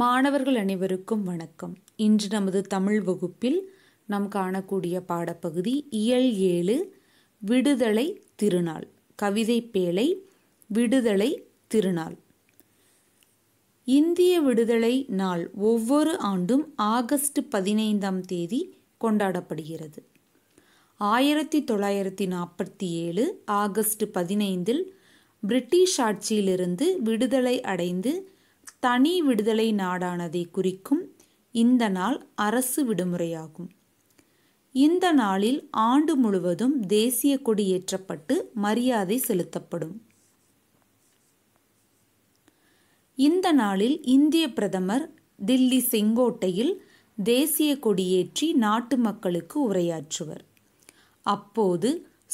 மாணவர்கள் அனைவருக்கும் வணக்கம் இன்று நமது தமிழ் வகுப்பில் நாம் காணக்கூடிய பாடப்பகுதி இயல் ஏழு விடுதலை திருநாள் கவிதை பேழை விடுதலை திருநாள் இந்திய விடுதலை நாள் ஒவ்வொரு ஆண்டும் ஆகஸ்ட் பதினைந்தாம் தேதி கொண்டாடப்படுகிறது ஆயிரத்தி தொள்ளாயிரத்தி நாற்பத்தி ஏழு ஆகஸ்ட் பதினைந்தில் பிரிட்டிஷ் ஆட்சியிலிருந்து விடுதலை அடைந்து தனி விடுதலை நாடானதை குறிக்கும் இந்த நாள் அரசு விடுமுறையாகும் இந்த நாளில் ஆண்டு முழுவதும் தேசிய கொடி ஏற்றப்பட்டு மரியாதை செலுத்தப்படும் இந்த நாளில் இந்திய பிரதமர் தில்லி செங்கோட்டையில் தேசிய கொடியேற்றி நாட்டு மக்களுக்கு உரையாற்றுவர் அப்போது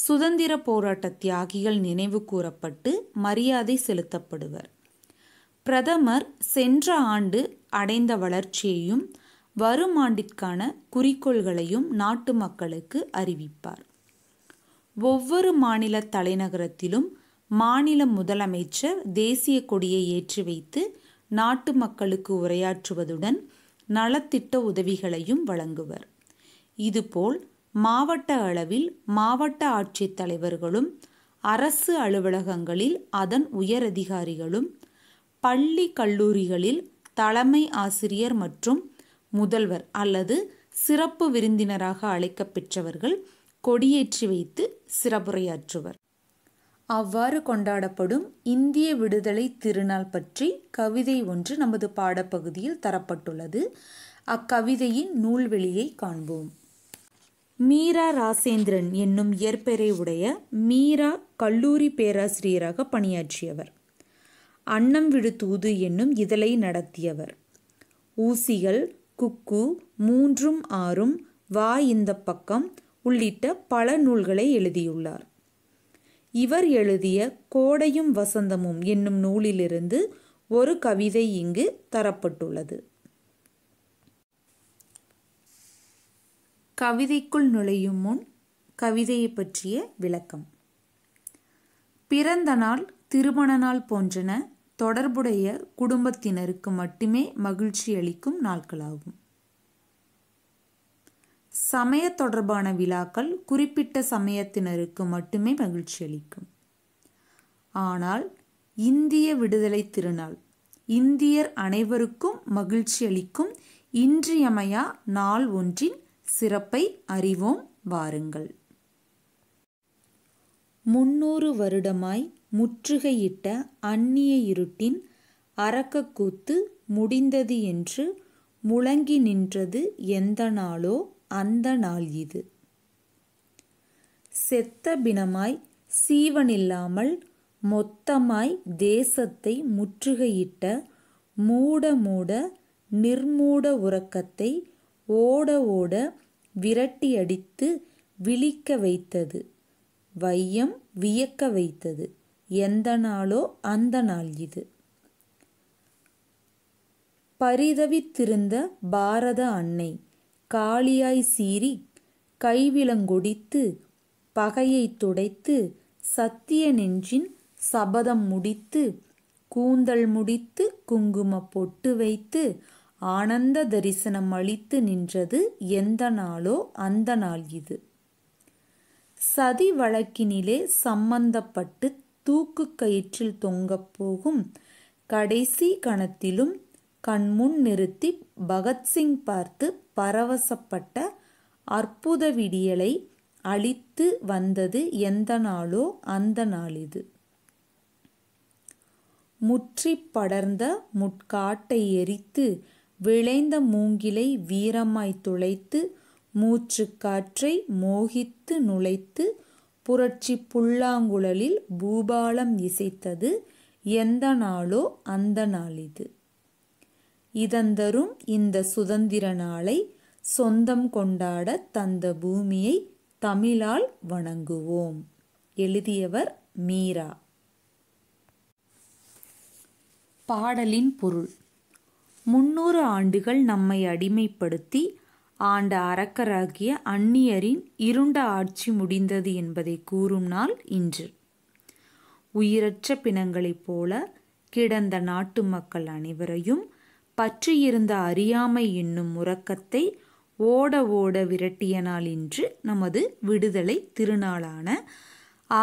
சுதந்திர போராட்ட தியாகிகள் நினைவு கூறப்பட்டு மரியாதை செலுத்தப்படுவர் பிரதமர் சென்ற ஆண்டு அடைந்த வளர்ச்சியையும் வரும் ஆண்டிற்கான குறிக்கோள்களையும் நாட்டு மக்களுக்கு அறிவிப்பார் ஒவ்வொரு மாநில தலைநகரத்திலும் மாநில முதலமைச்சர் தேசிய கொடியை ஏற்றி வைத்து நாட்டு மக்களுக்கு உரையாற்றுவதுடன் நலத்திட்ட உதவிகளையும் வழங்குவர் இதுபோல் மாவட்ட அளவில் மாவட்ட ஆட்சித்தலைவர்களும் அரசு அலுவலகங்களில் அதன் உயரதிகாரிகளும் பள்ளி கல்லூரிகளில் தலைமை ஆசிரியர் மற்றும் முதல்வர் அல்லது சிறப்பு விருந்தினராக அழைக்கப்பெற்றவர்கள் கொடியேற்றி வைத்து சிறப்புரையாற்றுவர் அவ்வாறு கொண்டாடப்படும் இந்திய விடுதலை திருநாள் பற்றி கவிதை ஒன்று நமது பாடப்பகுதியில் தரப்பட்டுள்ளது அக்கவிதையின் நூல்வெளியை காண்போம் மீரா ராசேந்திரன் என்னும் இயற்பெயரை உடைய மீரா கல்லூரி பேராசிரியராக பணியாற்றியவர் அன்னம் விழுத்தூது என்னும் இதழை நடத்தியவர் ஊசிகள் குக்கு மூன்றும் ஆறும் வா இந்த பக்கம் உள்ளிட்ட பல நூல்களை எழுதியுள்ளார் இவர் எழுதிய கோடையும் வசந்தமும் என்னும் நூலிலிருந்து ஒரு கவிதை இங்கு தரப்பட்டுள்ளது கவிதைக்குள் நுழையும் முன் கவிதையை பற்றிய விளக்கம் பிறந்த நாள் திருமண நாள் போன்றன தொடர்புடைய குடும்பத்தினருக்கு மட்டுமே மகிழ்ச்சி அளிக்கும் நாட்களாகும் சமய தொடர்பான விழாக்கள் குறிப்பிட்ட சமயத்தினருக்கு மட்டுமே மகிழ்ச்சி அளிக்கும் ஆனால் இந்திய விடுதலை திருநாள் இந்தியர் அனைவருக்கும் மகிழ்ச்சி அளிக்கும் இன்றியமையா நாள் ஒன்றின் சிறப்பை அறிவோம் வாருங்கள் முன்னூறு வருடமாய் முற்றுகையிட்ட அந்நிய இருட்டின் அரக்கக்கூத்து முடிந்தது என்று முழங்கி நின்றது எந்த நாளோ அந்த நாள் இது செத்த பினமாய் சீவனில்லாமல் மொத்தமாய் தேசத்தை முற்றுகையிட்ட மூட மூட நிர்மூட உறக்கத்தை ஓட ஓட விரட்டியடித்து விழிக்க வைத்தது வையம் வியக்க வைத்தது எந்த நாளோ அந்த நாள் இது பரிதவித்திருந்த பாரத அன்னை காளியாய் சீறி கைவிலங்கொடித்து பகையை துடைத்து சத்திய நெஞ்சின் சபதம் முடித்து கூந்தல் முடித்து குங்கும பொட்டு வைத்து ஆனந்த தரிசனம் அளித்து நின்றது எந்த நாளோ அந்த நாள் இது சதி வழக்கினிலே சம்பந்தப்பட்டு தூக்கு கயிற்றில் தொங்கப்போகும் போகும் கடைசி கணத்திலும் கண்முன் நிறுத்தி பகத்சிங் பார்த்து பரவசப்பட்ட அற்புத விடியலை அளித்து வந்தது எந்த நாளோ அந்த நாளிது முற்றி படர்ந்த முட்காட்டை எரித்து விளைந்த மூங்கிலை வீரமாய் துளைத்து மூச்சுக்காற்றை மோகித்து நுழைத்து புரட்சி புல்லாங்குழலில் பூபாலம் இசைத்தது எந்த நாளோ அந்த நாளிது இதந்தரும் இந்த சுதந்திர நாளை சொந்தம் கொண்டாட தந்த பூமியை தமிழால் வணங்குவோம் எழுதியவர் மீரா பாடலின் பொருள் முன்னூறு ஆண்டுகள் நம்மை அடிமைப்படுத்தி ஆண்ட அரக்கராகிய அந்நியரின் இருண்ட ஆட்சி முடிந்தது என்பதை கூறும் நாள் இன்று உயிரற்ற பிணங்களைப் போல கிடந்த நாட்டு மக்கள் அனைவரையும் பற்றியிருந்த அறியாமை என்னும் உறக்கத்தை ஓட ஓட விரட்டிய நாள் இன்று நமது விடுதலை திருநாளான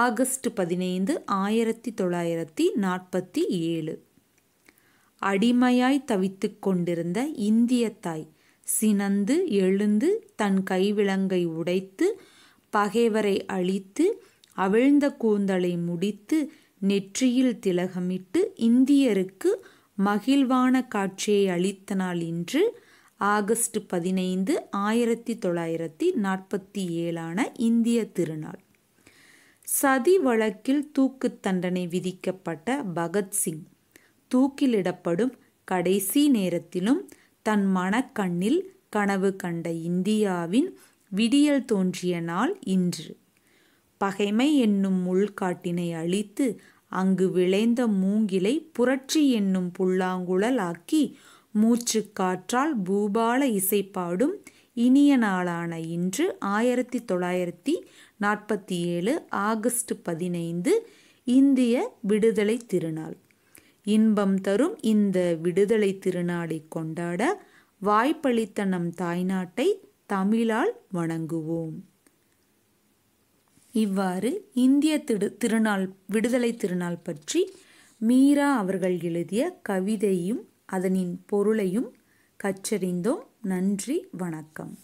ஆகஸ்ட் பதினைந்து ஆயிரத்தி தொள்ளாயிரத்தி நாற்பத்தி ஏழு அடிமையாய் தவித்து கொண்டிருந்த இந்திய தாய் சினந்து எழுந்து தன் கைவிலங்கை உடைத்து பகைவரை அழித்து அவிழ்ந்த கூந்தலை முடித்து நெற்றியில் திலகமிட்டு இந்தியருக்கு மகிழ்வான காட்சியை அளித்த நாள் இன்று ஆகஸ்ட் பதினைந்து ஆயிரத்தி தொள்ளாயிரத்தி நாற்பத்தி ஏழான இந்திய திருநாள் சதி வழக்கில் தூக்கு தண்டனை விதிக்கப்பட்ட பகத்சிங் தூக்கிலிடப்படும் கடைசி நேரத்திலும் தன் மனக்கண்ணில் கனவு கண்ட இந்தியாவின் விடியல் தோன்றிய நாள் இன்று பகைமை என்னும் முள்காட்டினை அழித்து அங்கு விளைந்த மூங்கிலை புரட்சி என்னும் புல்லாங்குழல் ஆக்கி மூச்சு காற்றால் பூபால இசைப்பாடும் இனிய நாளான இன்று ஆயிரத்தி தொள்ளாயிரத்தி நாற்பத்தி ஏழு ஆகஸ்ட் பதினைந்து இந்திய விடுதலை திருநாள் இன்பம் தரும் இந்த விடுதலை திருநாளை கொண்டாட வாய்ப்பளித்த நம் தாய்நாட்டை தமிழால் வணங்குவோம் இவ்வாறு இந்திய திரு திருநாள் விடுதலை திருநாள் பற்றி மீரா அவர்கள் எழுதிய கவிதையும் அதனின் பொருளையும் கற்றறிந்தோம் நன்றி வணக்கம்